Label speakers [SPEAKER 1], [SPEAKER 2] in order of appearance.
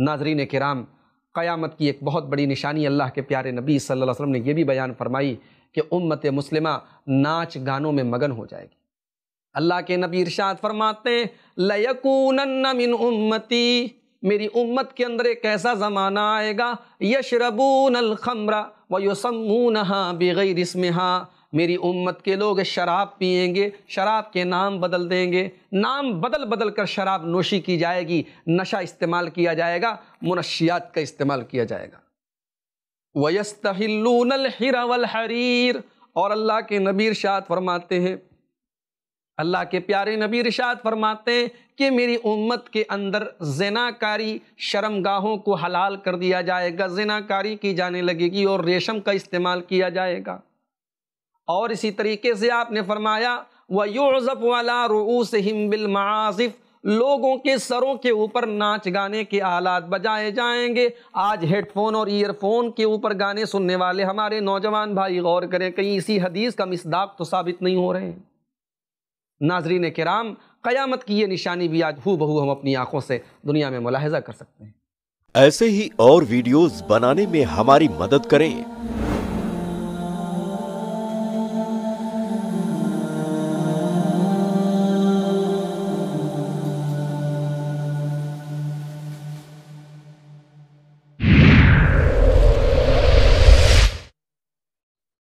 [SPEAKER 1] नाजरीन कराम क़यामत की एक बहुत बड़ी निशानी अल्लाह के प्यारे नबी सल्लल्लाहु अलैहि वसल्लम ने यह भी बयान फरमाई कि उम्मत मुस्लिमा नाच गानों में मगन हो जाएगी अल्लाह के नबी इरशाद फरमाते लयकून मिन उम्मती मेरी उम्मत के अंदर एक ऐसा ज़माना आएगा यशरबून अलखमरा व यसमून बेगैर इसमें मेरी उम्मत के लोग शराब पिएंगे शराब के नाम बदल देंगे नाम बदल बदल कर शराब नोशी की जाएगी नशा इस्तेमाल किया जाएगा मुनशियात का इस्तेमाल किया जाएगा वयस्तहिल्लूनल हरीर और अल्लाह के नबी इरशाद फरमाते हैं अल्लाह के प्यारे नबी इरशाद फरमाते हैं कि मेरी उम्मत के अंदर जनाकारी शर्मगाहों को हलाल कर दिया जाएगा जनाकारी की जाने लगेगी और रेशम का इस्तेमाल किया जाएगा और इसी तरीके से आपने फरमाया व यूज़फ़ वाला रूस हिम मासिफ़ लोगों के सरों के ऊपर नाच गाने के आलात बजाए जाएंगे आज हेडफोन और ईयरफोन के ऊपर गाने सुनने वाले हमारे नौजवान भाई गौर करें कहीं इसी हदीस का मिसदाक तो साबित नहीं हो रहे हैं नाजरीन कराम क़यामत की ये निशानी भी आज हू बहू हम अपनी आंखों से दुनिया में मुलाहजा कर सकते हैं
[SPEAKER 2] ऐसे ही और वीडियोज बनाने में हमारी मदद करें